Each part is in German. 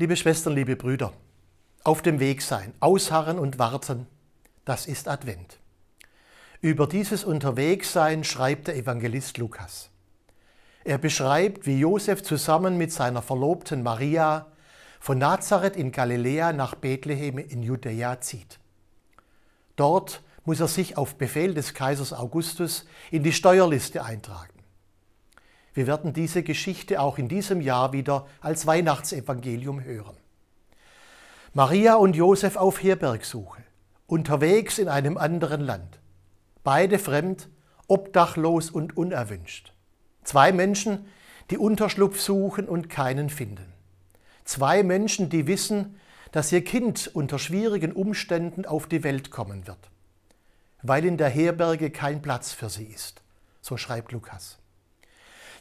Liebe Schwestern, liebe Brüder, auf dem Weg sein, ausharren und warten, das ist Advent. Über dieses Unterwegssein schreibt der Evangelist Lukas. Er beschreibt, wie Josef zusammen mit seiner Verlobten Maria von Nazareth in Galiläa nach Bethlehem in Judäa zieht. Dort muss er sich auf Befehl des Kaisers Augustus in die Steuerliste eintragen. Wir werden diese Geschichte auch in diesem Jahr wieder als Weihnachtsevangelium hören. Maria und Josef auf Herbergsuche, unterwegs in einem anderen Land. Beide fremd, obdachlos und unerwünscht. Zwei Menschen, die Unterschlupf suchen und keinen finden. Zwei Menschen, die wissen, dass ihr Kind unter schwierigen Umständen auf die Welt kommen wird, weil in der Herberge kein Platz für sie ist, so schreibt Lukas.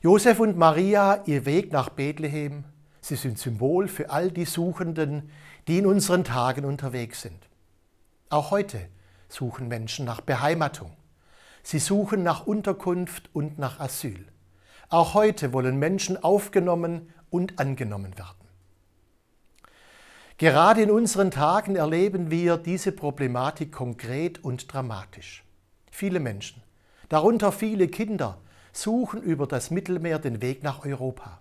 Josef und Maria, ihr Weg nach Bethlehem, sie sind Symbol für all die Suchenden, die in unseren Tagen unterwegs sind. Auch heute suchen Menschen nach Beheimatung. Sie suchen nach Unterkunft und nach Asyl. Auch heute wollen Menschen aufgenommen und angenommen werden. Gerade in unseren Tagen erleben wir diese Problematik konkret und dramatisch. Viele Menschen, darunter viele Kinder, suchen über das Mittelmeer den Weg nach Europa.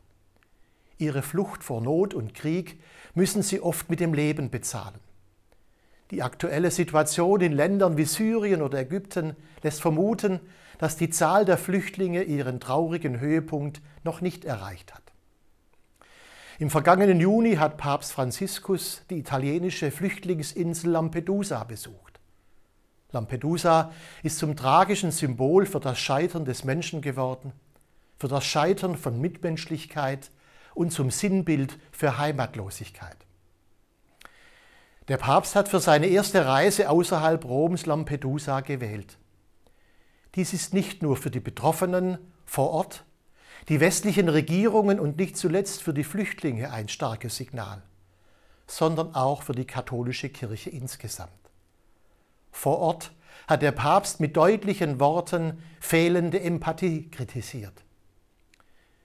Ihre Flucht vor Not und Krieg müssen sie oft mit dem Leben bezahlen. Die aktuelle Situation in Ländern wie Syrien oder Ägypten lässt vermuten, dass die Zahl der Flüchtlinge ihren traurigen Höhepunkt noch nicht erreicht hat. Im vergangenen Juni hat Papst Franziskus die italienische Flüchtlingsinsel Lampedusa besucht. Lampedusa ist zum tragischen Symbol für das Scheitern des Menschen geworden, für das Scheitern von Mitmenschlichkeit und zum Sinnbild für Heimatlosigkeit. Der Papst hat für seine erste Reise außerhalb Roms Lampedusa gewählt. Dies ist nicht nur für die Betroffenen vor Ort, die westlichen Regierungen und nicht zuletzt für die Flüchtlinge ein starkes Signal, sondern auch für die katholische Kirche insgesamt. Vor Ort hat der Papst mit deutlichen Worten fehlende Empathie kritisiert.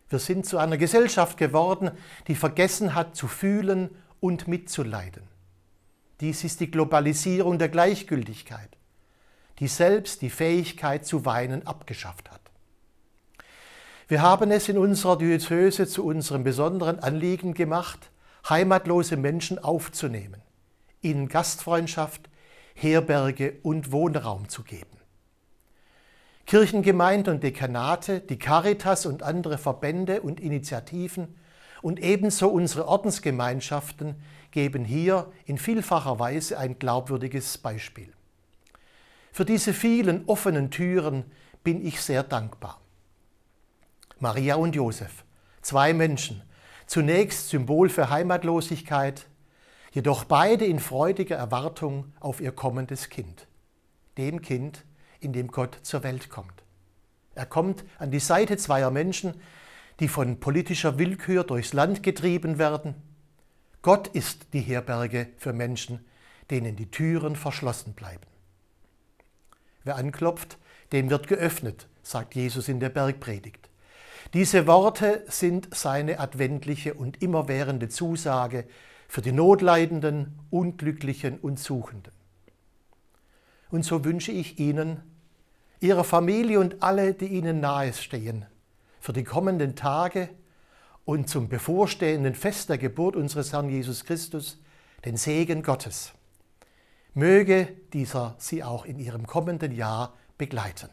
Wir sind zu einer Gesellschaft geworden, die vergessen hat zu fühlen und mitzuleiden. Dies ist die Globalisierung der Gleichgültigkeit, die selbst die Fähigkeit zu weinen abgeschafft hat. Wir haben es in unserer Diözese zu unserem besonderen Anliegen gemacht, heimatlose Menschen aufzunehmen, ihnen Gastfreundschaft Herberge und Wohnraum zu geben. Kirchengemeinden und Dekanate, die Caritas und andere Verbände und Initiativen und ebenso unsere Ordensgemeinschaften geben hier in vielfacher Weise ein glaubwürdiges Beispiel. Für diese vielen offenen Türen bin ich sehr dankbar. Maria und Josef, zwei Menschen, zunächst Symbol für Heimatlosigkeit, jedoch beide in freudiger Erwartung auf ihr kommendes Kind, dem Kind, in dem Gott zur Welt kommt. Er kommt an die Seite zweier Menschen, die von politischer Willkür durchs Land getrieben werden. Gott ist die Herberge für Menschen, denen die Türen verschlossen bleiben. Wer anklopft, dem wird geöffnet, sagt Jesus in der Bergpredigt. Diese Worte sind seine adventliche und immerwährende Zusage für die Notleidenden, Unglücklichen und Suchenden. Und so wünsche ich Ihnen, Ihrer Familie und alle, die Ihnen nahestehen, für die kommenden Tage und zum bevorstehenden Fest der Geburt unseres Herrn Jesus Christus den Segen Gottes. Möge dieser Sie auch in Ihrem kommenden Jahr begleiten.